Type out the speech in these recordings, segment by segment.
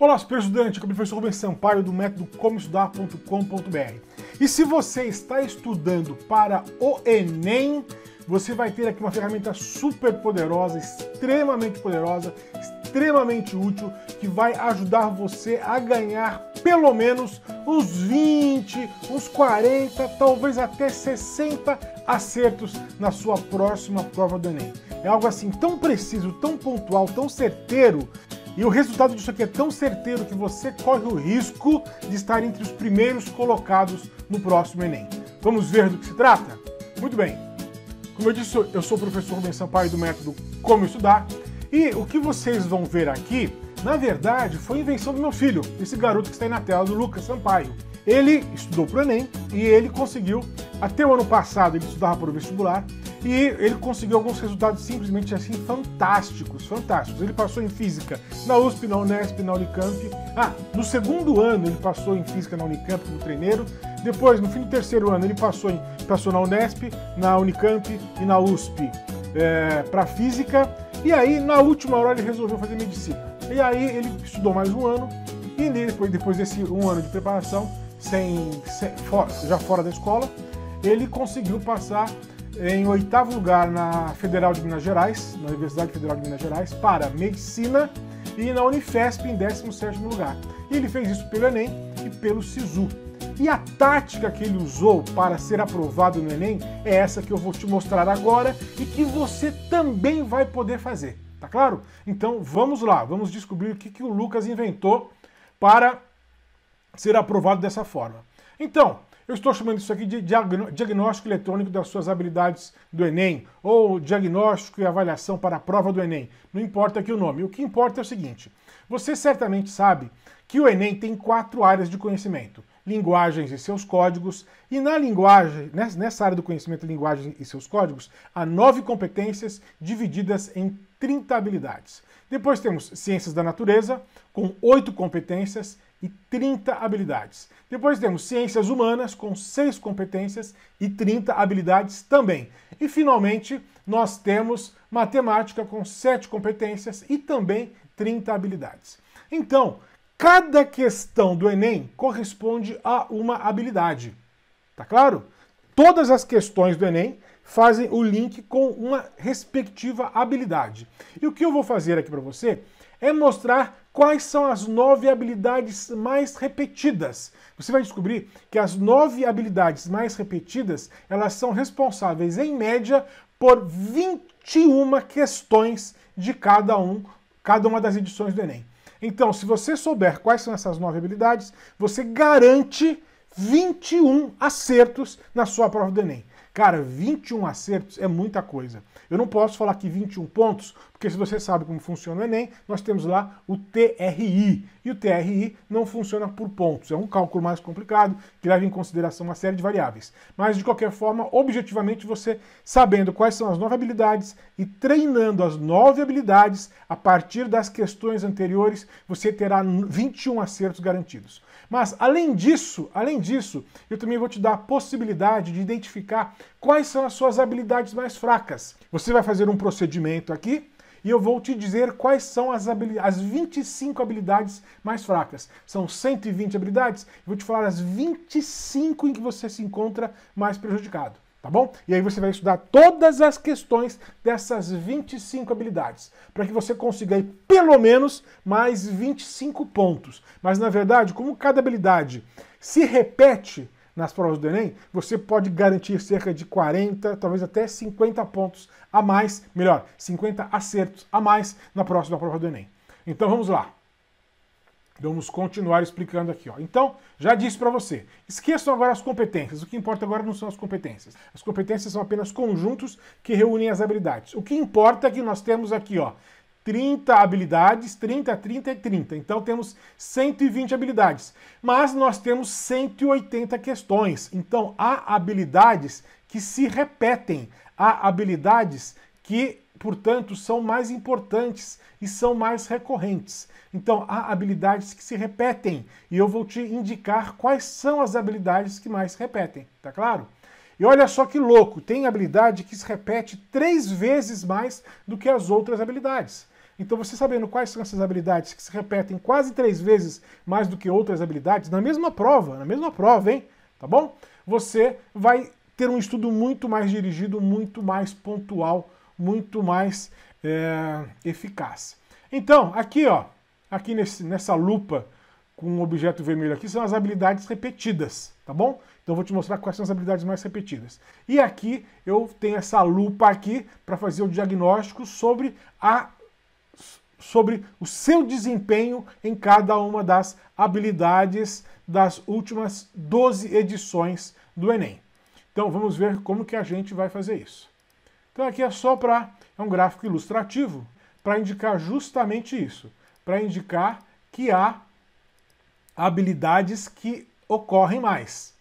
Olá, super estudante, aqui é o professor Rubens Sampaio do método comoestudar.com.br. E se você está estudando para o Enem, você vai ter aqui uma ferramenta super poderosa, extremamente poderosa, extremamente útil, que vai ajudar você a ganhar pelo menos uns 20, uns 40, talvez até 60 acertos na sua próxima prova do Enem. É algo assim tão preciso, tão pontual, tão certeiro e o resultado disso aqui é tão certeiro que você corre o risco de estar entre os primeiros colocados no próximo Enem. Vamos ver do que se trata? Muito bem. Como eu disse, eu sou o professor Rubens Sampaio do método Como Estudar, e o que vocês vão ver aqui, na verdade, foi invenção do meu filho, esse garoto que está aí na tela, do Lucas Sampaio. Ele estudou para o Enem e ele conseguiu, até o ano passado ele estudava para o vestibular, e ele conseguiu alguns resultados simplesmente assim fantásticos, fantásticos. Ele passou em física na USP, na Unesp, na Unicamp. Ah, no segundo ano ele passou em física na Unicamp como treineiro. Depois, no fim do terceiro ano, ele passou, em, passou na Unesp, na Unicamp e na USP é, eh, para física. E aí, na última hora, ele resolveu fazer medicina. E aí ele estudou mais um ano e depois, depois desse um ano de preparação, sem, sem já fora da escola, ele conseguiu passar em oitavo lugar na Federal de Minas Gerais, na Universidade Federal de Minas Gerais, para Medicina e na Unifesp em 17 lugar. E ele fez isso pelo Enem e pelo SISU. E a tática que ele usou para ser aprovado no Enem é essa que eu vou te mostrar agora e que você também vai poder fazer, tá claro? Então vamos lá, vamos descobrir o que, que o Lucas inventou para ser aprovado dessa forma. Então, eu estou chamando isso aqui de diagnóstico eletrônico das suas habilidades do Enem, ou diagnóstico e avaliação para a prova do Enem. Não importa aqui o nome. O que importa é o seguinte: você certamente sabe que o Enem tem quatro áreas de conhecimento: linguagens e seus códigos, e na linguagem, nessa área do conhecimento linguagem e seus códigos, há nove competências divididas em 30 habilidades. Depois temos ciências da natureza, com oito competências, e 30 habilidades. Depois temos ciências humanas com 6 competências e 30 habilidades também. E finalmente, nós temos matemática com 7 competências e também 30 habilidades. Então, cada questão do ENEM corresponde a uma habilidade. Tá claro? Todas as questões do ENEM fazem o link com uma respectiva habilidade. E o que eu vou fazer aqui para você é mostrar quais são as nove habilidades mais repetidas. Você vai descobrir que as nove habilidades mais repetidas, elas são responsáveis, em média, por 21 questões de cada um, cada uma das edições do Enem. Então, se você souber quais são essas nove habilidades, você garante 21 acertos na sua prova do Enem. Cara, 21 acertos é muita coisa. Eu não posso falar que 21 pontos, porque se você sabe como funciona o Enem, nós temos lá o TRI. E o TRI não funciona por pontos. É um cálculo mais complicado, que leva em consideração uma série de variáveis. Mas, de qualquer forma, objetivamente, você sabendo quais são as nove habilidades e treinando as nove habilidades a partir das questões anteriores, você terá 21 acertos garantidos. Mas, além disso, além disso, eu também vou te dar a possibilidade de identificar quais são as suas habilidades mais fracas. Você vai fazer um procedimento aqui e eu vou te dizer quais são as, as 25 habilidades mais fracas. São 120 habilidades, eu vou te falar as 25 em que você se encontra mais prejudicado tá bom? E aí você vai estudar todas as questões dessas 25 habilidades, para que você consiga aí pelo menos mais 25 pontos. Mas na verdade, como cada habilidade se repete nas provas do Enem, você pode garantir cerca de 40, talvez até 50 pontos a mais, melhor, 50 acertos a mais na próxima prova do Enem. Então vamos lá. Vamos continuar explicando aqui. Ó. Então, já disse para você, esqueçam agora as competências. O que importa agora não são as competências. As competências são apenas conjuntos que reúnem as habilidades. O que importa é que nós temos aqui ó, 30 habilidades, 30, 30 e 30. Então, temos 120 habilidades. Mas nós temos 180 questões. Então, há habilidades que se repetem. Há habilidades que portanto, são mais importantes e são mais recorrentes. Então, há habilidades que se repetem e eu vou te indicar quais são as habilidades que mais repetem, tá claro? E olha só que louco, tem habilidade que se repete três vezes mais do que as outras habilidades. Então, você sabendo quais são essas habilidades que se repetem quase três vezes mais do que outras habilidades, na mesma prova, na mesma prova, hein? Tá bom? Você vai ter um estudo muito mais dirigido, muito mais pontual muito mais é, eficaz. Então, aqui, ó, aqui nesse, nessa lupa com um objeto vermelho aqui são as habilidades repetidas, tá bom? Então vou te mostrar quais são as habilidades mais repetidas. E aqui eu tenho essa lupa aqui para fazer o diagnóstico sobre, a, sobre o seu desempenho em cada uma das habilidades das últimas 12 edições do Enem. Então vamos ver como que a gente vai fazer isso. Então aqui é só para, é um gráfico ilustrativo, para indicar justamente isso, para indicar que há habilidades que ocorrem mais.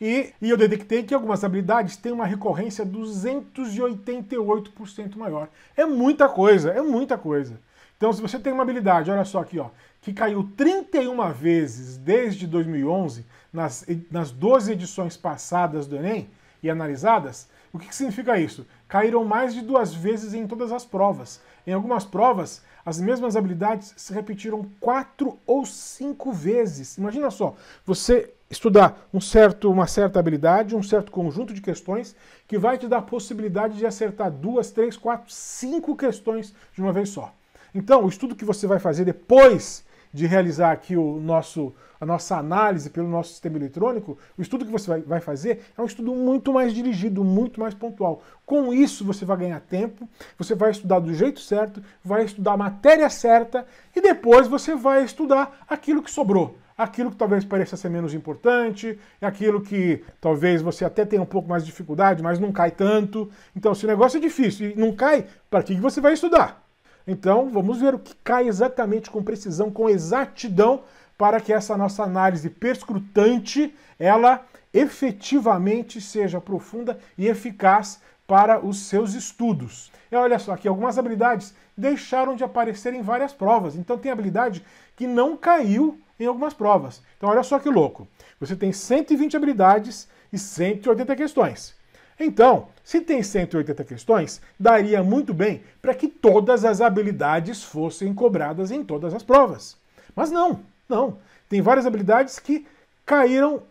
E, e eu detectei que algumas habilidades têm uma recorrência 288% maior. É muita coisa, é muita coisa. Então, se você tem uma habilidade, olha só aqui, ó, que caiu 31 vezes desde 2011, nas, nas 12 edições passadas do Enem e analisadas, o que, que significa isso? Caíram mais de duas vezes em todas as provas. Em algumas provas, as mesmas habilidades se repetiram quatro ou cinco vezes. Imagina só, você estudar um certo, uma certa habilidade, um certo conjunto de questões, que vai te dar a possibilidade de acertar duas, três, quatro, cinco questões de uma vez só. Então, o estudo que você vai fazer depois de realizar aqui o nosso, a nossa análise pelo nosso sistema eletrônico, o estudo que você vai, vai fazer é um estudo muito mais dirigido, muito mais pontual. Com isso, você vai ganhar tempo, você vai estudar do jeito certo, vai estudar a matéria certa e depois você vai estudar aquilo que sobrou aquilo que talvez pareça ser menos importante, aquilo que talvez você até tenha um pouco mais de dificuldade, mas não cai tanto. Então, se o negócio é difícil e não cai, para que você vai estudar? Então, vamos ver o que cai exatamente com precisão, com exatidão, para que essa nossa análise perscrutante, ela efetivamente seja profunda e eficaz para os seus estudos. E olha só aqui, algumas habilidades deixaram de aparecer em várias provas. Então tem habilidade que não caiu em algumas provas. Então olha só que louco. Você tem 120 habilidades e 180 questões. Então, se tem 180 questões, daria muito bem para que todas as habilidades fossem cobradas em todas as provas. Mas não, não. Tem várias habilidades que caíram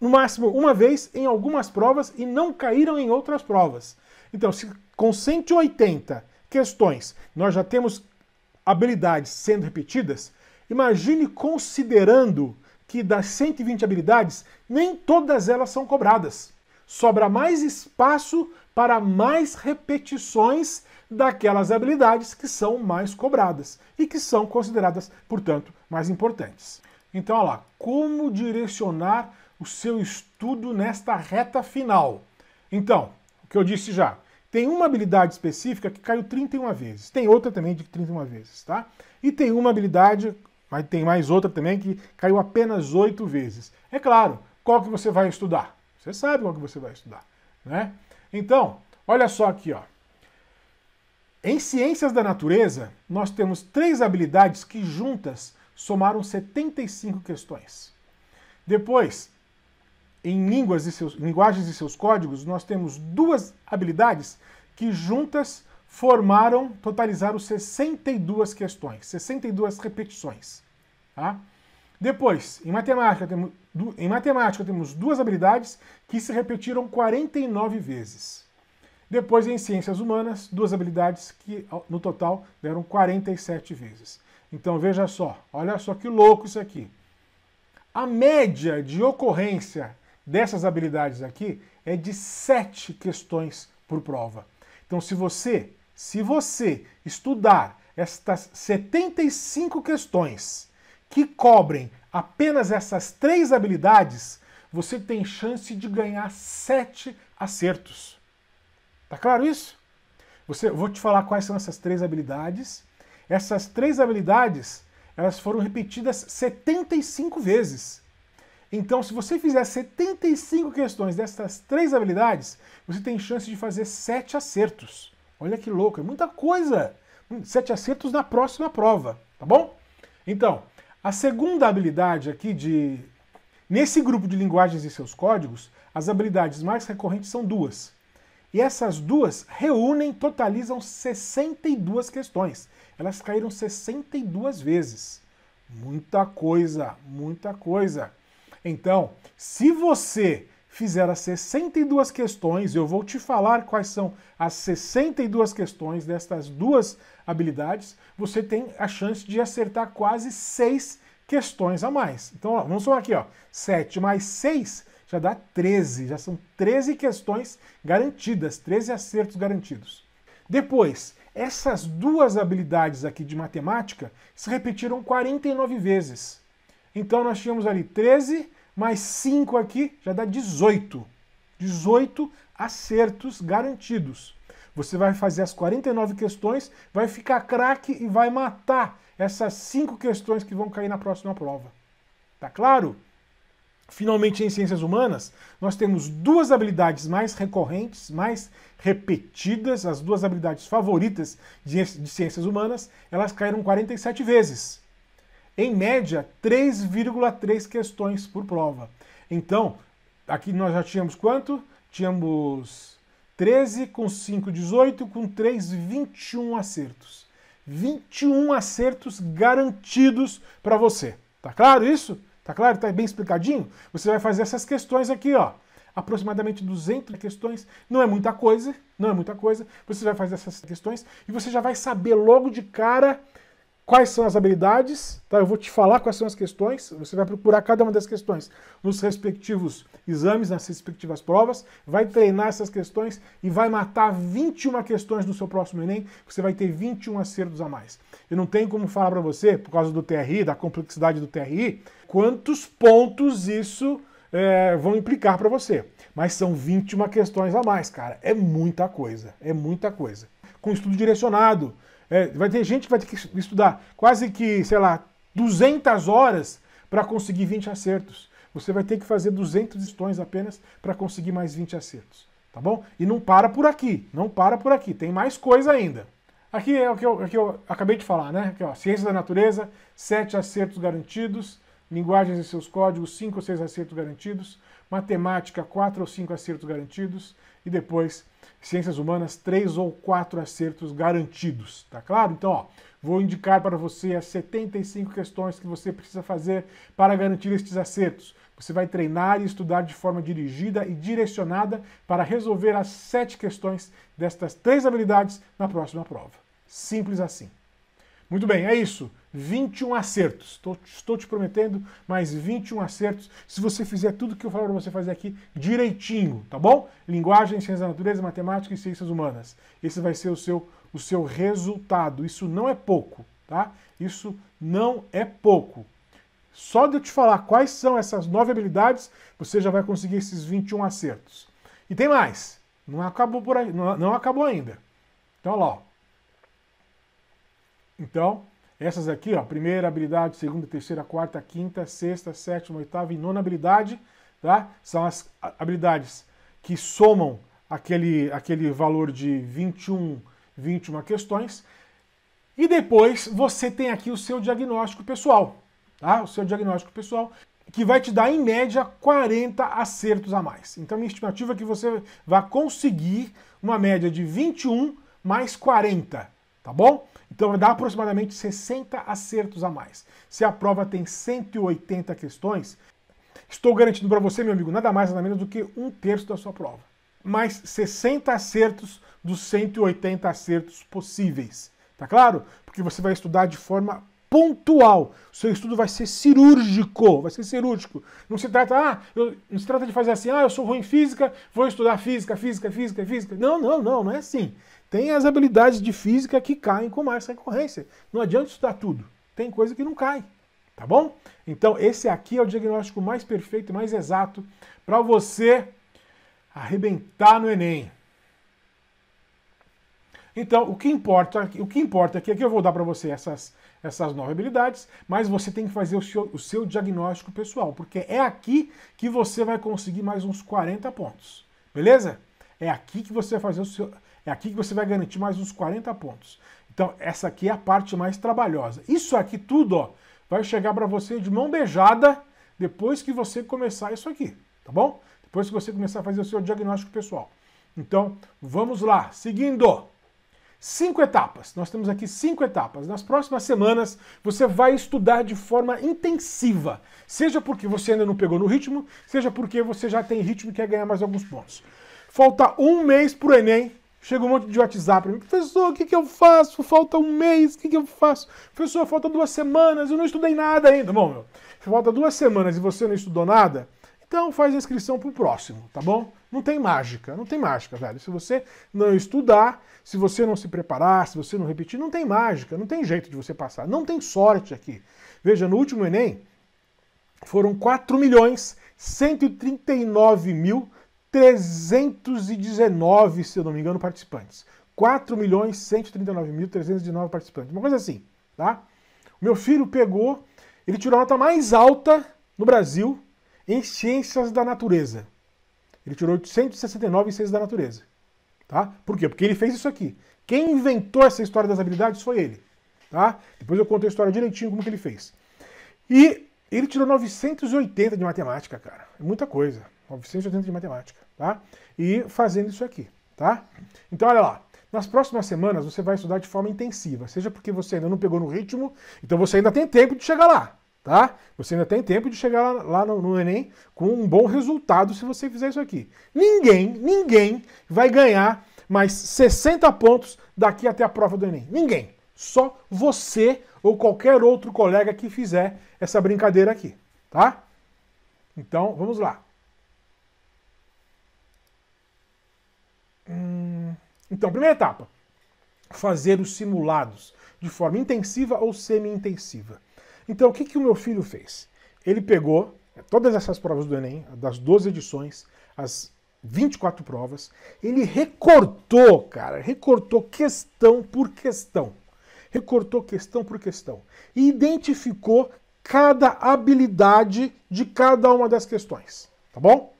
no máximo uma vez em algumas provas e não caíram em outras provas. Então, se com 180 questões nós já temos habilidades sendo repetidas, imagine considerando que das 120 habilidades, nem todas elas são cobradas sobra mais espaço para mais repetições daquelas habilidades que são mais cobradas e que são consideradas, portanto, mais importantes. Então, olha lá, como direcionar o seu estudo nesta reta final? Então, o que eu disse já, tem uma habilidade específica que caiu 31 vezes, tem outra também de 31 vezes, tá? E tem uma habilidade, mas tem mais outra também que caiu apenas 8 vezes. É claro, qual que você vai estudar? Você sabe qual é que você vai estudar, né? Então, olha só aqui, ó. Em ciências da natureza, nós temos três habilidades que juntas somaram 75 questões. Depois, em línguas e seus, linguagens e seus códigos, nós temos duas habilidades que juntas formaram, totalizaram 62 questões, 62 repetições. Tá? Depois, em matemática, temos, em matemática, temos duas habilidades que se repetiram 49 vezes. Depois, em ciências humanas, duas habilidades que, no total, deram 47 vezes. Então, veja só, olha só que louco isso aqui. A média de ocorrência dessas habilidades aqui é de 7 questões por prova. Então, se você, se você estudar estas 75 questões que cobrem apenas essas três habilidades, você tem chance de ganhar sete acertos. Tá claro isso? Você, vou te falar quais são essas três habilidades. Essas três habilidades, elas foram repetidas 75 vezes. Então, se você fizer 75 questões dessas três habilidades, você tem chance de fazer sete acertos. Olha que louco, é muita coisa. Hum, sete acertos na próxima prova, tá bom? Então, a segunda habilidade aqui de nesse grupo de linguagens e seus códigos, as habilidades mais recorrentes são duas. E essas duas reúnem, totalizam 62 questões. Elas caíram 62 vezes. Muita coisa, muita coisa. Então, se você fizeram 62 questões. Eu vou te falar quais são as 62 questões destas duas habilidades. Você tem a chance de acertar quase 6 questões a mais. Então, ó, vamos somar aqui, ó. 7 mais 6 já dá 13. Já são 13 questões garantidas, 13 acertos garantidos. Depois, essas duas habilidades aqui de matemática se repetiram 49 vezes. Então, nós tínhamos ali 13 mais 5 aqui já dá 18. 18 acertos garantidos. Você vai fazer as 49 questões, vai ficar craque e vai matar essas cinco questões que vão cair na próxima prova. Tá claro? Finalmente, em ciências humanas, nós temos duas habilidades mais recorrentes, mais repetidas, as duas habilidades favoritas de, de ciências humanas, elas caíram 47 vezes em média, 3,3 questões por prova. Então, aqui nós já tínhamos quanto? Tínhamos 13 com 5, 18, com 3, 21 acertos. 21 acertos garantidos para você. Tá claro isso? Tá claro? Tá bem explicadinho? Você vai fazer essas questões aqui, ó. Aproximadamente 200 questões, não é muita coisa, não é muita coisa. Você vai fazer essas questões e você já vai saber logo de cara quais são as habilidades, tá? Eu vou te falar quais são as questões, você vai procurar cada uma das questões nos respectivos exames, nas respectivas provas, vai treinar essas questões e vai matar 21 questões no seu próximo ENEM, você vai ter 21 acertos a mais. Eu não tenho como falar para você, por causa do TRI, da complexidade do TRI, quantos pontos isso é, vão implicar para você. Mas são 21 questões a mais, cara. É muita coisa, é muita coisa. Com estudo direcionado, é, vai ter gente que vai ter que estudar quase que, sei lá, 200 horas para conseguir 20 acertos. Você vai ter que fazer 200 lições apenas para conseguir mais 20 acertos, tá bom? E não para por aqui, não para por aqui, tem mais coisa ainda. Aqui é o que eu, é o que eu acabei de falar, né? Aqui, ó, ciência da natureza, 7 acertos garantidos, linguagens e seus códigos, 5 ou 6 acertos garantidos, matemática, 4 ou 5 acertos garantidos, e depois ciências humanas, três ou quatro acertos garantidos, tá claro? Então, ó, vou indicar para você as 75 questões que você precisa fazer para garantir estes acertos. Você vai treinar e estudar de forma dirigida e direcionada para resolver as sete questões destas três habilidades na próxima prova. Simples assim. Muito bem, é isso. 21 acertos. estou te prometendo mais 21 acertos se você fizer tudo que eu falar para você fazer aqui direitinho, tá bom? Linguagem, ciências da natureza, matemática e ciências humanas. Esse vai ser o seu, o seu resultado. Isso não é pouco, tá? Isso não é pouco. Só de eu te falar quais são essas nove habilidades, você já vai conseguir esses 21 acertos. E tem mais. Não acabou por aí, não, não acabou ainda. Então, olha lá, ó. Então, essas aqui, ó, primeira habilidade, segunda, terceira, quarta, quinta, sexta, sétima, oitava e nona habilidade, tá? São as habilidades que somam aquele, aquele valor de 21, 21 questões. E depois você tem aqui o seu diagnóstico pessoal, tá? O seu diagnóstico pessoal que vai te dar em média 40 acertos a mais. Então minha estimativa é que você vai conseguir uma média de 21 mais 40, tá bom? Então vai dar aproximadamente 60 acertos a mais. Se a prova tem 180 questões, estou garantindo para você, meu amigo, nada mais nada menos do que um terço da sua prova. Mais 60 acertos dos 180 acertos possíveis. Tá claro? Porque você vai estudar de forma pontual. O seu estudo vai ser cirúrgico, vai ser cirúrgico. Não se trata, ah, eu, não se trata de fazer assim, ah, eu sou ruim em física, vou estudar física, física, física, física. Não, não, não, não é assim. Tem as habilidades de física que caem com mais recorrência. Não adianta estudar tudo. Tem coisa que não cai. Tá bom? Então, esse aqui é o diagnóstico mais perfeito, mais exato para você arrebentar no Enem. Então, o que importa, o que importa aqui, é que eu vou dar para você essas, essas nove habilidades, mas você tem que fazer o seu, o seu diagnóstico pessoal, porque é aqui que você vai conseguir mais uns 40 pontos. Beleza? É aqui que você vai fazer o seu é aqui que você vai garantir mais uns 40 pontos. Então, essa aqui é a parte mais trabalhosa. Isso aqui tudo ó, vai chegar para você de mão beijada depois que você começar isso aqui, tá bom? Depois que você começar a fazer o seu diagnóstico pessoal. Então, vamos lá. Seguindo cinco etapas. Nós temos aqui cinco etapas. Nas próximas semanas, você vai estudar de forma intensiva, seja porque você ainda não pegou no ritmo, seja porque você já tem ritmo e quer ganhar mais alguns pontos. Falta um mês para o Enem, Chega um monte de WhatsApp para mim, professor, o que, que eu faço? Falta um mês, o que, que eu faço? Professor, falta duas semanas, eu não estudei nada ainda. Bom, meu, falta duas semanas e você não estudou nada, então faz a inscrição para o próximo, tá bom? Não tem mágica, não tem mágica, velho. Se você não estudar, se você não se preparar, se você não repetir, não tem mágica, não tem jeito de você passar, não tem sorte aqui. Veja, no último Enem, foram 4 milhões 139 mil 319, se eu não me engano, participantes. 4.139.319 milhões participantes. Uma coisa assim, tá? O meu filho pegou, ele tirou a nota mais alta no Brasil em ciências da natureza. Ele tirou 869 em ciências da natureza. Tá? Por quê? Porque ele fez isso aqui. Quem inventou essa história das habilidades foi ele. Tá? Depois eu conto a história direitinho como que ele fez. E ele tirou 980 de matemática, cara. É muita coisa. 980 de matemática tá? E fazendo isso aqui, tá? Então olha lá. Nas próximas semanas você vai estudar de forma intensiva, seja porque você ainda não pegou no ritmo, então você ainda tem tempo de chegar lá, tá? Você ainda tem tempo de chegar lá no, no Enem com um bom resultado se você fizer isso aqui. Ninguém, ninguém vai ganhar mais 60 pontos daqui até a prova do Enem. Ninguém. Só você ou qualquer outro colega que fizer essa brincadeira aqui, tá? Então, vamos lá. Hum, então, primeira etapa: fazer os simulados de forma intensiva ou semi-intensiva. Então, o que, que o meu filho fez? Ele pegou é, todas essas provas do Enem, das 12 edições, as 24 provas, ele recortou, cara, recortou questão por questão. Recortou questão por questão. E identificou cada habilidade de cada uma das questões, tá bom?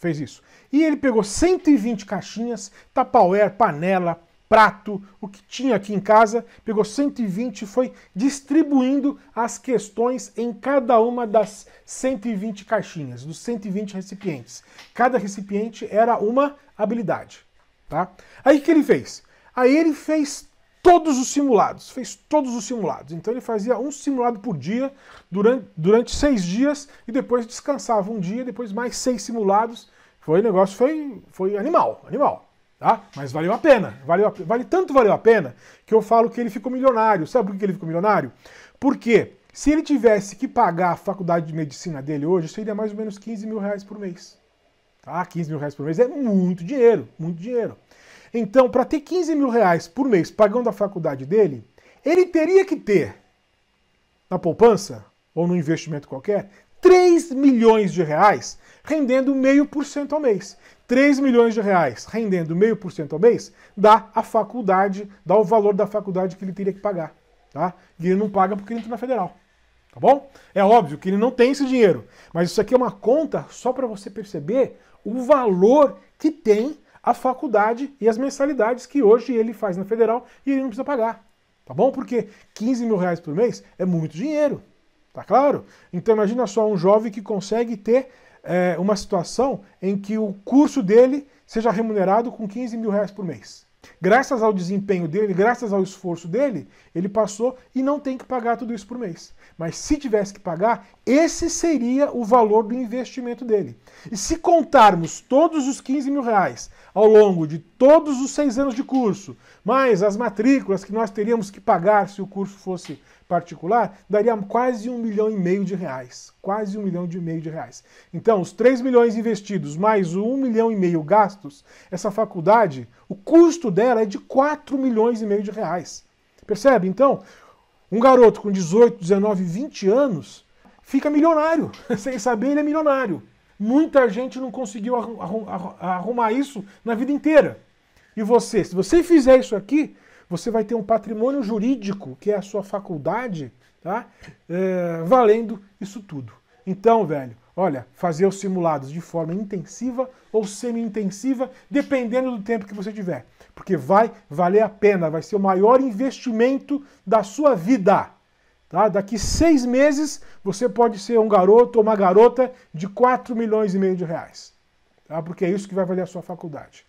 fez isso. E ele pegou 120 caixinhas, tapauer, panela, prato, o que tinha aqui em casa, pegou 120 e foi distribuindo as questões em cada uma das 120 caixinhas, dos 120 recipientes. Cada recipiente era uma habilidade, tá? Aí o que ele fez? Aí ele fez todos os simulados, fez todos os simulados. Então ele fazia um simulado por dia durante, durante seis dias e depois descansava um dia, depois mais seis simulados. Foi negócio, foi, foi animal, animal. Tá? Mas valeu a pena, valeu a, vale tanto valeu a pena que eu falo que ele ficou milionário. Sabe por que ele ficou milionário? Porque se ele tivesse que pagar a faculdade de medicina dele hoje, seria mais ou menos 15 mil reais por mês. Tá? 15 mil reais por mês é muito dinheiro, muito dinheiro. Então, para ter 15 mil reais por mês pagando a faculdade dele, ele teria que ter na poupança ou no investimento qualquer 3 milhões de reais rendendo meio por cento ao mês. 3 milhões de reais rendendo meio por cento ao mês dá a faculdade, dá o valor da faculdade que ele teria que pagar. Tá? E ele não paga porque ele entra na federal. Tá bom? É óbvio que ele não tem esse dinheiro, mas isso aqui é uma conta só para você perceber o valor que tem a faculdade e as mensalidades que hoje ele faz na federal e ele não precisa pagar. Tá bom? Porque 15 mil reais por mês é muito dinheiro. Tá claro? Então imagina só um jovem que consegue ter é, uma situação em que o curso dele seja remunerado com 15 mil reais por mês graças ao desempenho dele, graças ao esforço dele, ele passou e não tem que pagar tudo isso por mês. Mas se tivesse que pagar, esse seria o valor do investimento dele. E se contarmos todos os 15 mil reais ao longo de todos os seis anos de curso, mais as matrículas que nós teríamos que pagar se o curso fosse particular, daria quase um milhão e meio de reais. Quase um milhão e meio de reais. Então, os 3 milhões investidos mais o milhão e meio gastos, essa faculdade, o custo dela é de 4 milhões e meio de reais. Percebe? Então, um garoto com 18, 19, 20 anos fica milionário. Sem saber, ele é milionário. Muita gente não conseguiu arrumar isso na vida inteira. E você, se você fizer isso aqui, você vai ter um patrimônio jurídico, que é a sua faculdade, tá? É, valendo isso tudo. Então, velho, olha, fazer os simulados de forma intensiva ou semi-intensiva, dependendo do tempo que você tiver. Porque vai valer a pena, vai ser o maior investimento da sua vida. Tá? Daqui seis meses, você pode ser um garoto ou uma garota de 4 milhões e meio de reais. Tá? Porque é isso que vai valer a sua faculdade.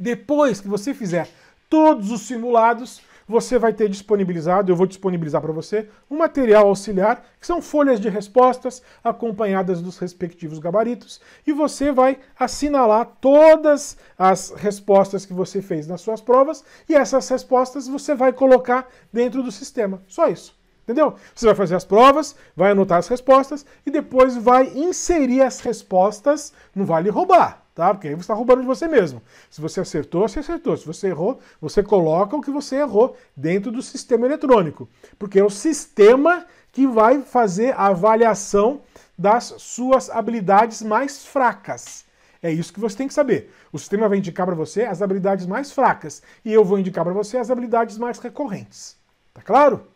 Depois que você fizer todos os simulados, você vai ter disponibilizado, eu vou disponibilizar para você, um material auxiliar, que são folhas de respostas acompanhadas dos respectivos gabaritos, e você vai assinalar todas as respostas que você fez nas suas provas, e essas respostas você vai colocar dentro do sistema. Só isso. Entendeu? Você vai fazer as provas, vai anotar as respostas e depois vai inserir as respostas no Vale Roubar tá? Porque aí você está roubando de você mesmo. Se você acertou, você acertou. Se você errou, você coloca o que você errou dentro do sistema eletrônico, porque é o sistema que vai fazer a avaliação das suas habilidades mais fracas. É isso que você tem que saber. O sistema vai indicar para você as habilidades mais fracas e eu vou indicar para você as habilidades mais recorrentes. Tá claro?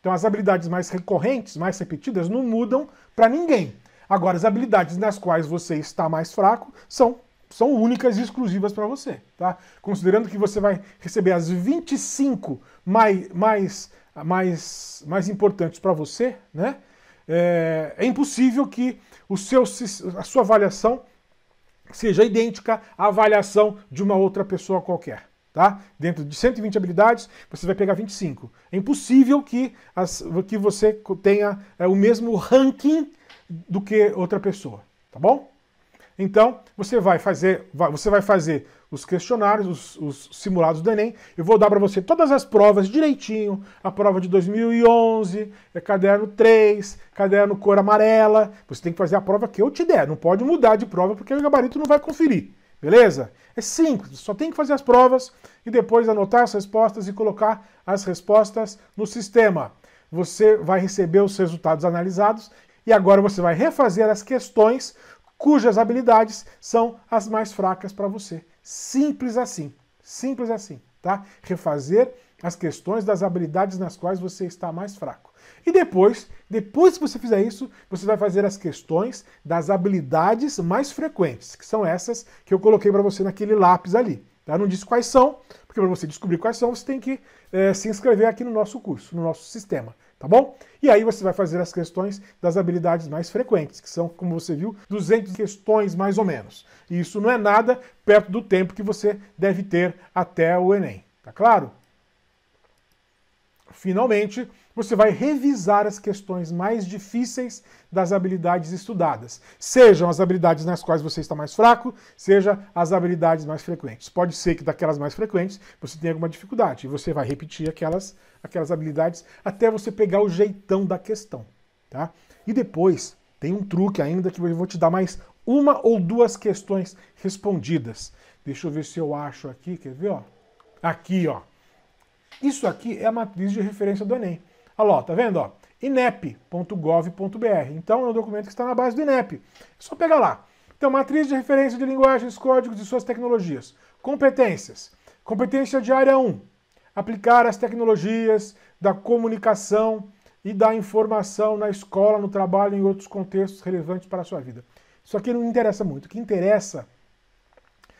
Então as habilidades mais recorrentes, mais repetidas, não mudam para ninguém. Agora, as habilidades nas quais você está mais fraco são, são únicas e exclusivas para você. Tá? Considerando que você vai receber as 25 mais, mais, mais, mais importantes para você, né? É, é, impossível que o seu, a sua avaliação seja idêntica à avaliação de uma outra pessoa qualquer. Tá? Dentro de 120 habilidades, você vai pegar 25. É impossível que, as, que você tenha é, o mesmo ranking do que outra pessoa, tá bom? Então, você vai fazer, você vai fazer os questionários, os, os simulados do Enem. Eu vou dar para você todas as provas direitinho. A prova de 2011, é caderno 3, caderno cor amarela. Você tem que fazer a prova que eu te der. Não pode mudar de prova porque o gabarito não vai conferir. Beleza? É simples, só tem que fazer as provas e depois anotar as respostas e colocar as respostas no sistema. Você vai receber os resultados analisados e agora você vai refazer as questões cujas habilidades são as mais fracas para você. Simples assim. Simples assim, tá? Refazer as questões das habilidades nas quais você está mais fraco. E depois, depois que você fizer isso, você vai fazer as questões das habilidades mais frequentes, que são essas que eu coloquei para você naquele lápis ali. Tá? Não disse quais são, porque para você descobrir quais são, você tem que é, se inscrever aqui no nosso curso, no nosso sistema tá bom? E aí você vai fazer as questões das habilidades mais frequentes, que são, como você viu, 200 questões mais ou menos. E isso não é nada perto do tempo que você deve ter até o Enem, tá claro? Finalmente, você vai revisar as questões mais difíceis das habilidades estudadas. Sejam as habilidades nas quais você está mais fraco, seja as habilidades mais frequentes. Pode ser que daquelas mais frequentes você tenha alguma dificuldade e você vai repetir aquelas, aquelas habilidades até você pegar o jeitão da questão. Tá? E depois tem um truque ainda que eu vou te dar mais uma ou duas questões respondidas. Deixa eu ver se eu acho aqui, quer ver? Ó? Aqui, ó. Isso aqui é a matriz de referência do Enem. Olha lá, tá vendo? Ó? inep.gov.br. Então é um documento que está na base do INEP. É só pegar lá. Então, matriz de referência de linguagens, códigos e suas tecnologias. Competências. Competência de área 1. Aplicar as tecnologias da comunicação e da informação na escola, no trabalho e em outros contextos relevantes para a sua vida. Isso aqui não interessa muito. O que interessa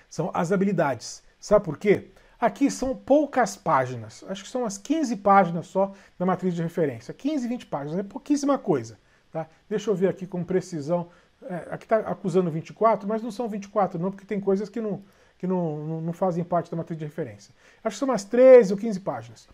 são as habilidades. Sabe por quê? Aqui são poucas páginas, acho que são umas 15 páginas só da matriz de referência. 15, 20 páginas, é pouquíssima coisa. Tá? Deixa eu ver aqui com precisão. É, aqui está acusando 24, mas não são 24 não, porque tem coisas que não, que não, não, não fazem parte da matriz de referência. Acho que são umas 13 ou 15 páginas.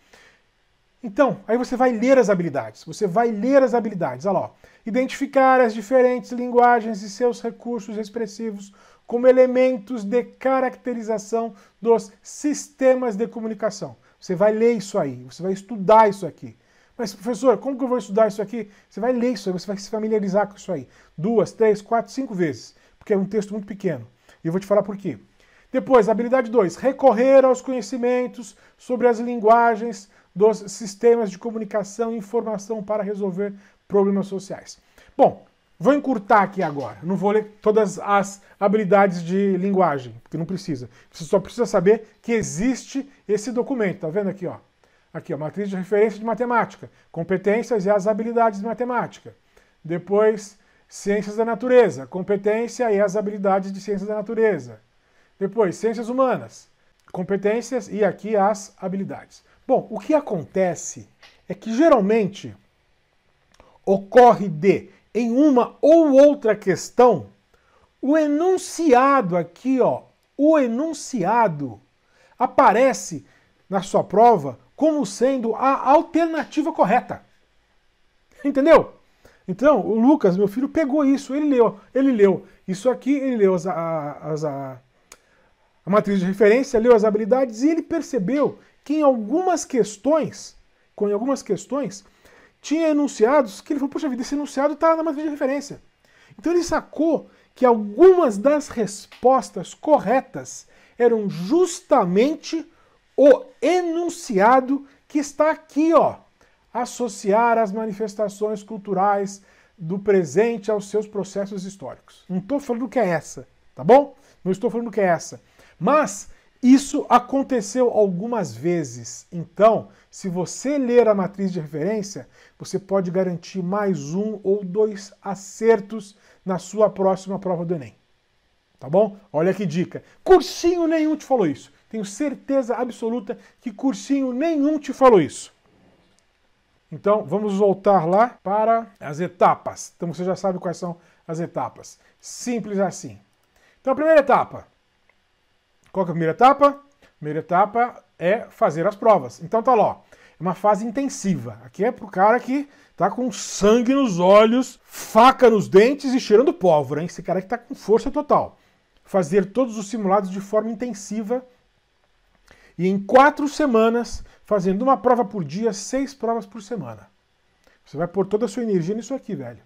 Então, aí você vai ler as habilidades. Você vai ler as habilidades. Olha lá. Ó. Identificar as diferentes linguagens e seus recursos expressivos como elementos de caracterização dos sistemas de comunicação. Você vai ler isso aí, você vai estudar isso aqui. Mas, professor, como que eu vou estudar isso aqui? Você vai ler isso aí, você vai se familiarizar com isso aí. Duas, três, quatro, cinco vezes, porque é um texto muito pequeno. E eu vou te falar por quê. Depois, habilidade 2, recorrer aos conhecimentos sobre as linguagens dos sistemas de comunicação e informação para resolver problemas sociais. Bom, Vou encurtar aqui agora. Não vou ler todas as habilidades de linguagem, porque não precisa. Você só precisa saber que existe esse documento. Tá vendo aqui, ó? Aqui, ó, matriz de referência de matemática, competências e as habilidades de matemática. Depois, ciências da natureza, competência e as habilidades de ciências da natureza. Depois, ciências humanas, competências e aqui as habilidades. Bom, o que acontece é que geralmente ocorre de em uma ou outra questão, o enunciado aqui, ó, o enunciado aparece na sua prova como sendo a alternativa correta. Entendeu? Então, o Lucas, meu filho, pegou isso, ele leu, ele leu isso aqui, ele leu as, as, a, a matriz de referência, leu as habilidades e ele percebeu que em algumas questões, com algumas questões, tinha enunciados que ele falou, poxa vida, esse enunciado está na matriz de referência. Então ele sacou que algumas das respostas corretas eram justamente o enunciado que está aqui, ó. Associar as manifestações culturais do presente aos seus processos históricos. Não estou falando que é essa, tá bom? Não estou falando que é essa. Mas isso aconteceu algumas vezes. Então, se você ler a matriz de referência, você pode garantir mais um ou dois acertos na sua próxima prova do Enem. Tá bom? Olha que dica. Cursinho nenhum te falou isso. Tenho certeza absoluta que cursinho nenhum te falou isso. Então, vamos voltar lá para as etapas. Então, você já sabe quais são as etapas. Simples assim. Então, a primeira etapa qual é a primeira etapa? A primeira etapa é fazer as provas. Então tá lá, é uma fase intensiva. Aqui é pro cara que tá com sangue nos olhos, faca nos dentes e cheirando pólvora, hein? Esse cara que tá com força total. Fazer todos os simulados de forma intensiva e em quatro semanas, fazendo uma prova por dia, seis provas por semana. Você vai pôr toda a sua energia nisso aqui, velho.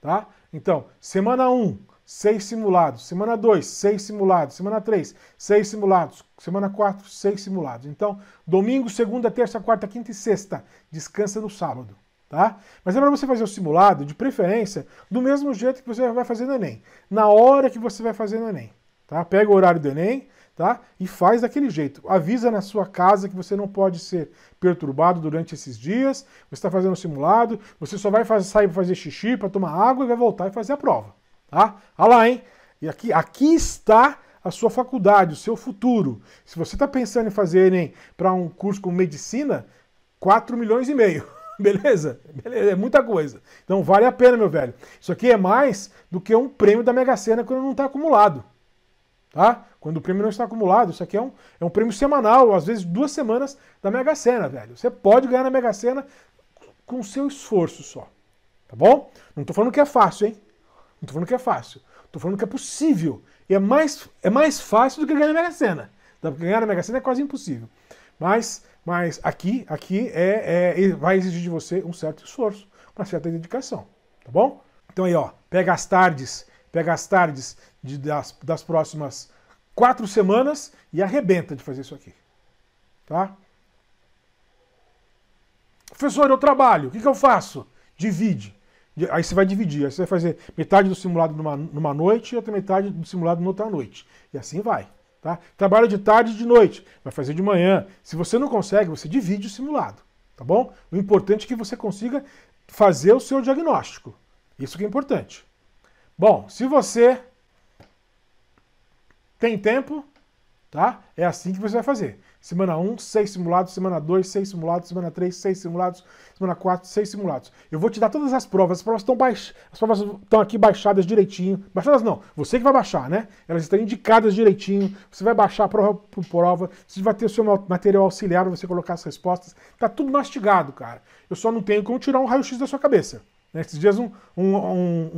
Tá? Então, semana 1, um, 6 simulados. Semana 2, 6 simulados. Semana 3, 6 simulados. Semana 4, 6 simulados. Então, domingo, segunda, terça, quarta, quinta e sexta. Descansa no sábado, tá? Mas é para você fazer o simulado, de preferência, do mesmo jeito que você vai fazer no Enem. Na hora que você vai fazer no Enem, tá? Pega o horário do Enem, tá? E faz daquele jeito. Avisa na sua casa que você não pode ser perturbado durante esses dias. Você está fazendo o simulado, você só vai fazer, sair para fazer xixi, para tomar água e vai voltar e fazer a prova. Ah, olha ah lá, hein? E aqui, aqui está a sua faculdade, o seu futuro. Se você está pensando em fazer hein, para um curso com medicina, 4 milhões e meio. Beleza? Beleza? É muita coisa. Então vale a pena, meu velho. Isso aqui é mais do que um prêmio da Mega Sena quando não está acumulado. Tá? Quando o prêmio não está acumulado, isso aqui é um, é um prêmio semanal, às vezes duas semanas da Mega Sena, velho. Você pode ganhar na Mega Sena com o seu esforço só. Tá bom? Não estou falando que é fácil, hein? Não tô falando que é fácil. Tô falando que é possível. E é mais, é mais fácil do que ganhar na Mega Sena. Porque ganhar na Mega Sena é quase impossível. Mas, mas aqui, aqui é, é, vai exigir de você um certo esforço, uma certa dedicação. Tá bom? Então aí, ó, pega as tardes, pega as tardes de, das, das próximas quatro semanas e arrebenta de fazer isso aqui. Tá? Professor, eu trabalho, o que, que eu faço? Divide. Aí você vai dividir, aí você vai fazer metade do simulado numa, numa noite e outra metade do simulado noutra noite. E assim vai. Tá? Trabalha de tarde e de noite, vai fazer de manhã. Se você não consegue, você divide o simulado, tá bom? O importante é que você consiga fazer o seu diagnóstico. Isso que é importante. Bom, se você tem tempo, tá? É assim que você vai fazer. Semana 1, 6 simulados. Semana 2, 6 simulados. Semana 3, 6 simulados. Semana 4, 6 simulados. Eu vou te dar todas as provas. As provas estão baix... As provas estão aqui baixadas direitinho. Baixadas não, você que vai baixar, né? Elas estão indicadas direitinho. Você vai baixar a prova por prova. Você vai ter o seu material auxiliar para você colocar as respostas. Tá tudo mastigado, cara. Eu só não tenho como tirar um raio-x da sua cabeça. Nesses né? dias um, um, um,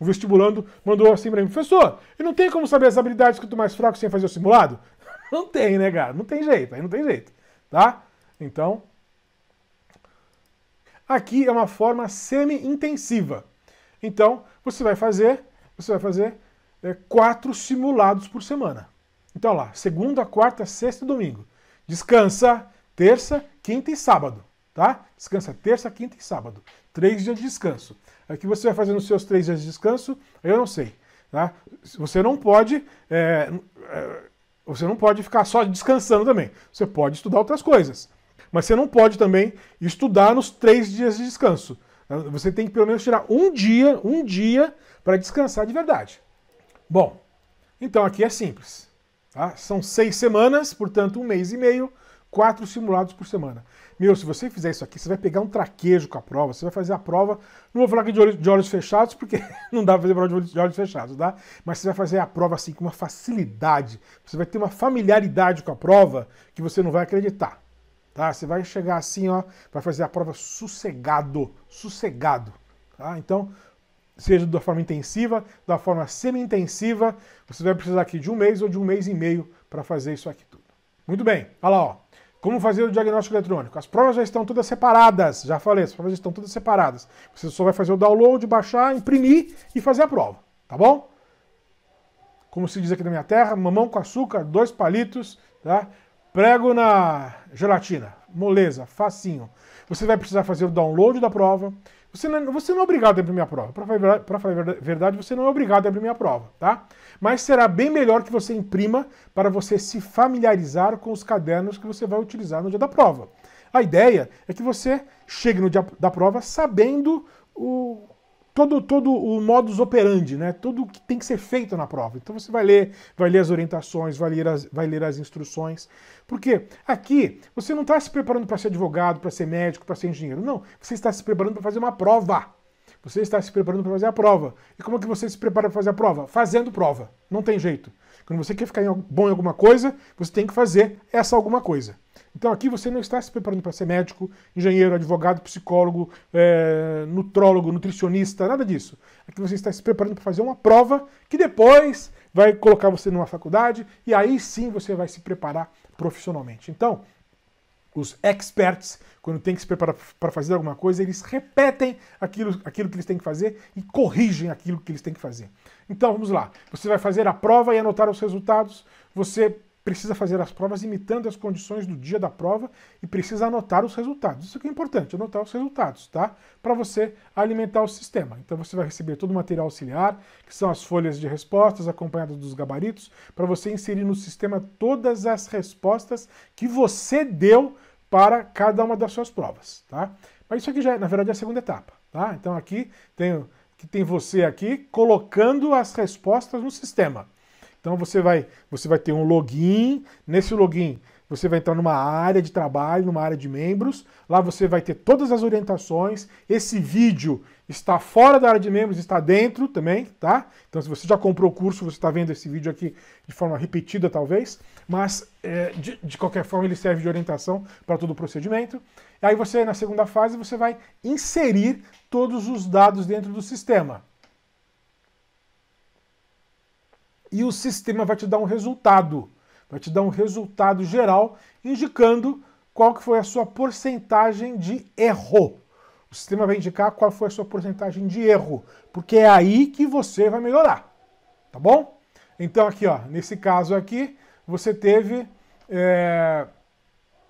um, vestibulando mandou assim para mim, professor, eu não tenho como saber as habilidades que eu tô mais fraco sem fazer o simulado? não tem, né, cara? Não tem jeito, aí não tem jeito, tá? Então, aqui é uma forma semi-intensiva. Então, você vai fazer, você vai fazer é, quatro simulados por semana. Então lá, segunda, quarta, sexta e domingo. Descansa terça, quinta e sábado, tá? Descansa terça, quinta e sábado. Três dias de descanso. Aqui você vai fazer nos seus três dias de descanso, eu não sei, tá? Você não pode... É, é, você não pode ficar só descansando também. Você pode estudar outras coisas. Mas você não pode também estudar nos três dias de descanso. Você tem que pelo menos tirar um dia, um dia, para descansar de verdade. Bom, então aqui é simples. Tá? São seis semanas, portanto, um mês e meio quatro simulados por semana. Meu, se você fizer isso aqui, você vai pegar um traquejo com a prova, você vai fazer a prova, não vou falar aqui de olhos, de olhos fechados, porque não dá pra fazer prova de olhos, de olhos fechados, Tá? Mas você vai fazer a prova assim com uma facilidade, você vai ter uma familiaridade com a prova que você não vai acreditar, tá? Você vai chegar assim, ó, vai fazer a prova sossegado, sossegado, tá? Então, seja da forma intensiva, da forma semi-intensiva, você vai precisar aqui de um mês ou de um mês e meio para fazer isso aqui tudo. Muito bem, olha lá, ó. Como fazer o diagnóstico eletrônico? As provas já estão todas separadas, já falei, as provas já estão todas separadas. Você só vai fazer o download, baixar, imprimir e fazer a prova, tá bom? Como se diz aqui na minha terra, mamão com açúcar, dois palitos, tá? Prego na gelatina, moleza, facinho. Você vai precisar fazer o download da prova, você não, é, você não é obrigado a imprimir a prova. Para falar a verdade, você não é obrigado a imprimir a prova, tá? Mas será bem melhor que você imprima para você se familiarizar com os cadernos que você vai utilizar no dia da prova. A ideia é que você chegue no dia da prova sabendo o, todo, todo o modus operandi, né? Tudo o que tem que ser feito na prova. Então você vai ler, vai ler as orientações, vai ler as, vai ler as instruções. Porque aqui você não está se preparando para ser advogado, para ser médico, para ser engenheiro. Não, você está se preparando para fazer uma prova. Você está se preparando para fazer a prova. E como é que você se prepara para fazer a prova? Fazendo prova. Não tem jeito. Quando você quer ficar bom em alguma coisa, você tem que fazer essa alguma coisa. Então aqui você não está se preparando para ser médico, engenheiro, advogado, psicólogo, é, nutrólogo, nutricionista, nada disso. Aqui você está se preparando para fazer uma prova que depois vai colocar você numa faculdade e aí sim você vai se preparar profissionalmente. Então, os experts, quando tem que se preparar para fazer alguma coisa, eles repetem aquilo, aquilo que eles têm que fazer e corrigem aquilo que eles têm que fazer. Então, vamos lá. Você vai fazer a prova e anotar os resultados. Você precisa fazer as provas imitando as condições do dia da prova e precisa anotar os resultados. Isso que é importante, anotar os resultados, tá? Para você alimentar o sistema. Então você vai receber todo o material auxiliar, que são as folhas de respostas acompanhadas dos gabaritos, para você inserir no sistema todas as respostas que você deu para cada uma das suas provas, tá? Mas isso aqui já, é, na verdade, é a segunda etapa, tá? Então aqui tem, tem você aqui colocando as respostas no sistema. Então você vai, você vai ter um login, nesse login você vai entrar numa área de trabalho, numa área de membros. Lá você vai ter todas as orientações. Esse vídeo está fora da área de membros, está dentro também, tá? Então, se você já comprou o curso, você está vendo esse vídeo aqui de forma repetida, talvez. Mas, é, de, de, qualquer forma, ele serve de orientação para todo o procedimento. E aí, você, na segunda fase, você vai inserir todos os dados dentro do sistema. e o sistema vai te dar um resultado, vai te dar um resultado geral indicando qual que foi a sua porcentagem de erro. O sistema vai indicar qual foi a sua porcentagem de erro, porque é aí que você vai melhorar, tá bom? Então aqui, ó, nesse caso aqui, você teve é,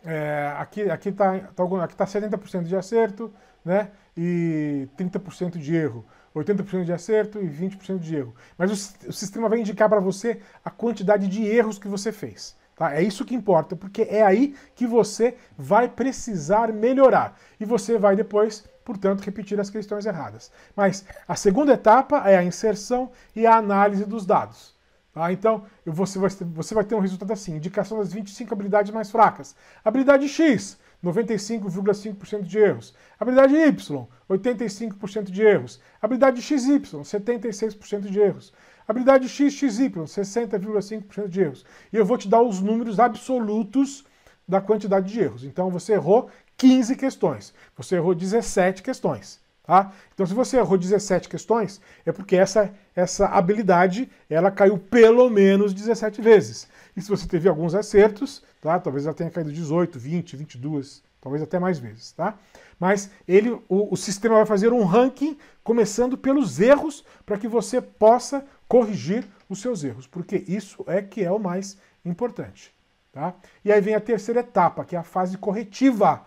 é, aqui aqui está tá aqui tá 70% de acerto, né? E 30% de erro. 80% de acerto e 20% de erro. Mas o, o sistema vai indicar para você a quantidade de erros que você fez. Tá? É isso que importa, porque é aí que você vai precisar melhorar. E você vai depois, portanto, repetir as questões erradas. Mas a segunda etapa é a inserção e a análise dos dados. Tá? Então, você vai, você vai ter um resultado assim: indicação das 25 habilidades mais fracas. Habilidade X, 95,5% de erros. Habilidade Y, 85% de erros. Habilidade XY, 76% de erros. Habilidade XXY, 60,5% de erros. E eu vou te dar os números absolutos da quantidade de erros. Então você errou 15 questões, você errou 17 questões. Tá? Então, se você errou 17 questões, é porque essa, essa habilidade ela caiu pelo menos 17 vezes. E se você teve alguns acertos, tá? talvez ela tenha caído 18, 20, 22, talvez até mais vezes. Tá? Mas ele, o, o sistema vai fazer um ranking começando pelos erros para que você possa corrigir os seus erros, porque isso é que é o mais importante. Tá? E aí vem a terceira etapa, que é a fase corretiva.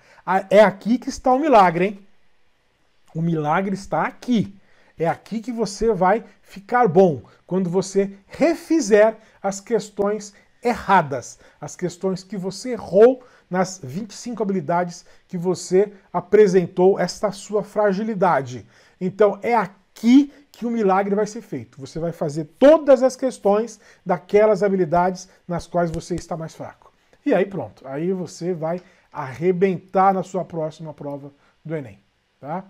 É aqui que está o milagre, hein? O milagre está aqui. É aqui que você vai ficar bom, quando você refizer as questões erradas, as questões que você errou nas 25 habilidades que você apresentou esta sua fragilidade. Então é aqui que o milagre vai ser feito. Você vai fazer todas as questões daquelas habilidades nas quais você está mais fraco. E aí pronto, aí você vai arrebentar na sua próxima prova do Enem, tá?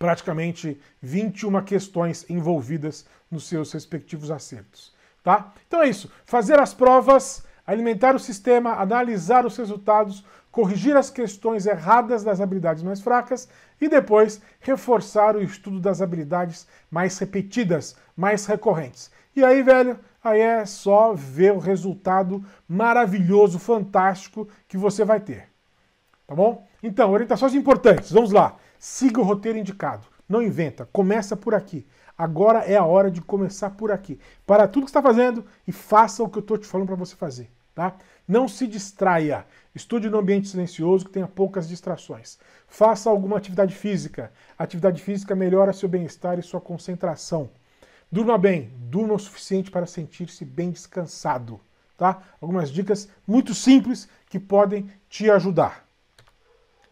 praticamente 21 questões envolvidas nos seus respectivos acertos. Tá? Então é isso. Fazer as provas, alimentar o sistema, analisar os resultados, corrigir as questões erradas das habilidades mais fracas e depois reforçar o estudo das habilidades mais repetidas, mais recorrentes. E aí, velho, aí é só ver o resultado maravilhoso, fantástico que você vai ter. Tá bom? Então, orientações importantes, vamos lá. Siga o roteiro indicado. Não inventa. Começa por aqui. Agora é a hora de começar por aqui. Para tudo que está fazendo e faça o que eu estou te falando para você fazer. Tá? Não se distraia. Estude no ambiente silencioso que tenha poucas distrações. Faça alguma atividade física. Atividade física melhora seu bem-estar e sua concentração. Durma bem. Durma o suficiente para sentir-se bem descansado. Tá? Algumas dicas muito simples que podem te ajudar.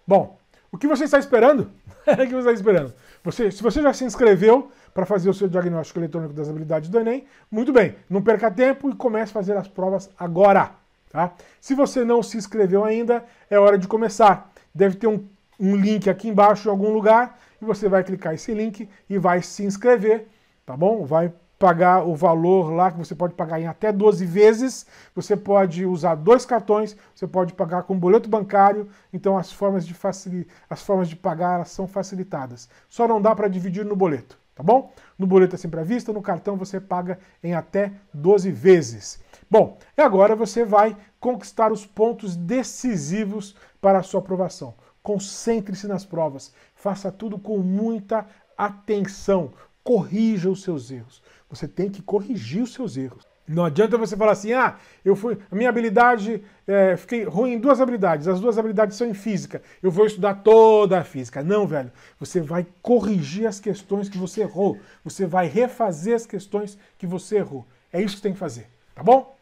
Bom, o que você está esperando? o que você está esperando? Você, se você já se inscreveu para fazer o seu diagnóstico eletrônico das habilidades do Enem, muito bem, não perca tempo e comece a fazer as provas agora. Tá? Se você não se inscreveu ainda, é hora de começar. Deve ter um, um link aqui embaixo em algum lugar e você vai clicar esse link e vai se inscrever, tá bom? Vai pagar o valor lá que você pode pagar em até 12 vezes, você pode usar dois cartões, você pode pagar com boleto bancário, então as formas de, facil... as formas de pagar são facilitadas. Só não dá para dividir no boleto, tá bom? No boleto é sempre à vista, no cartão você paga em até 12 vezes. Bom, e agora você vai conquistar os pontos decisivos para a sua aprovação. Concentre-se nas provas, faça tudo com muita atenção corrija os seus erros. Você tem que corrigir os seus erros. Não adianta você falar assim, ah, eu fui, a minha habilidade, é, fiquei ruim em duas habilidades, as duas habilidades são em física, eu vou estudar toda a física. Não, velho, você vai corrigir as questões que você errou, você vai refazer as questões que você errou. É isso que tem que fazer, tá bom?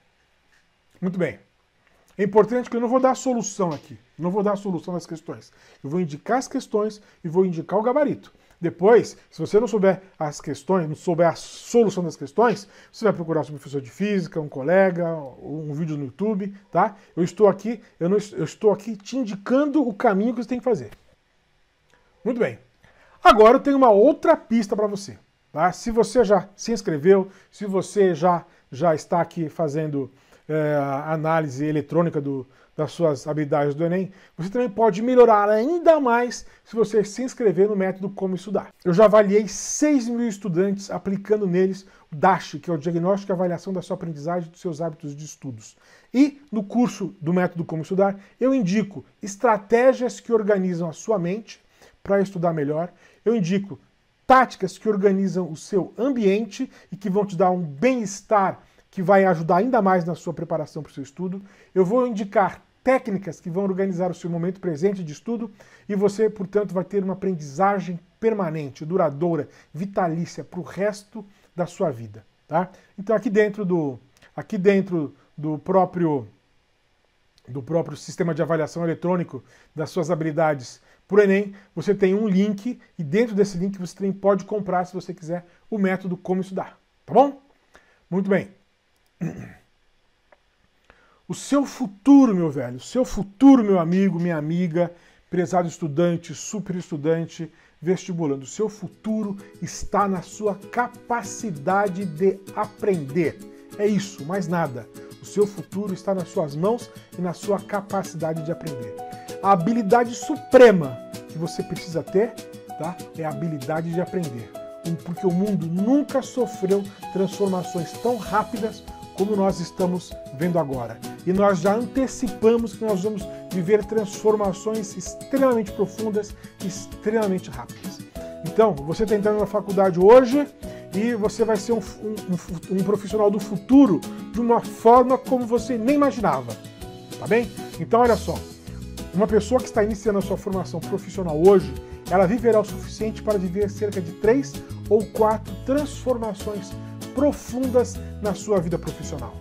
Muito bem. É importante que eu não vou dar a solução aqui, não vou dar a solução das questões. Eu vou indicar as questões e vou indicar o gabarito. Depois, se você não souber as questões, não souber a solução das questões, você vai procurar um professor de física, um colega, um vídeo no YouTube, tá? Eu estou aqui, eu, não, eu estou aqui te indicando o caminho que você tem que fazer. Muito bem. Agora eu tenho uma outra pista para você, tá? Se você já se inscreveu, se você já já está aqui fazendo é, análise eletrônica do, das suas habilidades do Enem, você também pode melhorar ainda mais se você se inscrever no método Como Estudar. Eu já avaliei 6 mil estudantes aplicando neles o DASH, que é o Diagnóstico e Avaliação da Sua Aprendizagem e dos Seus Hábitos de Estudos. E no curso do método Como Estudar, eu indico estratégias que organizam a sua mente para estudar melhor, eu indico táticas que organizam o seu ambiente e que vão te dar um bem-estar que vai ajudar ainda mais na sua preparação para o seu estudo. Eu vou indicar técnicas que vão organizar o seu momento presente de estudo e você, portanto, vai ter uma aprendizagem permanente, duradoura, vitalícia para o resto da sua vida, tá? Então aqui dentro do aqui dentro do próprio do próprio sistema de avaliação eletrônico das suas habilidades para o Enem, você tem um link e dentro desse link você também pode comprar, se você quiser, o método Como Estudar, tá bom? Muito bem. O seu futuro, meu velho, o seu futuro, meu amigo, minha amiga, prezado estudante, super estudante, vestibulando, o seu futuro está na sua capacidade de aprender. É isso, mais nada. O seu futuro está nas suas mãos e na sua capacidade de aprender. A habilidade suprema que você precisa ter tá, é a habilidade de aprender. Porque o mundo nunca sofreu transformações tão rápidas como nós estamos vendo agora. E nós já antecipamos que nós vamos viver transformações extremamente profundas, extremamente rápidas. Então, você está entrando na faculdade hoje e você vai ser um, um, um, profissional do futuro de uma forma como você nem imaginava. Tá bem? Então, olha só. Uma pessoa que está iniciando a sua formação profissional hoje, ela viverá o suficiente para viver cerca de três ou quatro transformações profundas na sua vida profissional.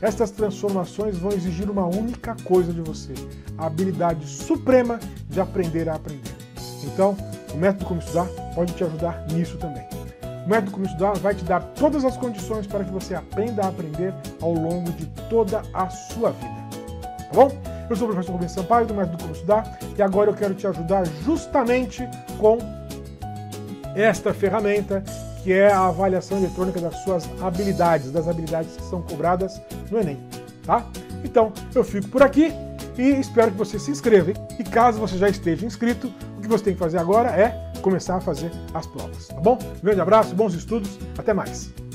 Estas transformações vão exigir uma única coisa de você: a habilidade suprema de aprender a aprender. Então, o método Como Estudar pode te ajudar nisso também. O método Como Estudar vai te dar todas as condições para que você aprenda a aprender ao longo de toda a sua vida. Tá bom? Eu sou o professor Rubens Sampaio do Método Como Estudar e agora eu quero te ajudar justamente com esta ferramenta que é a avaliação eletrônica das suas habilidades, das habilidades que são cobradas no Enem, tá? Então, eu fico por aqui e espero que você se inscreva. E caso você já esteja inscrito, o que você tem que fazer agora é começar a fazer as provas, tá bom? Um grande abraço, bons estudos, até mais!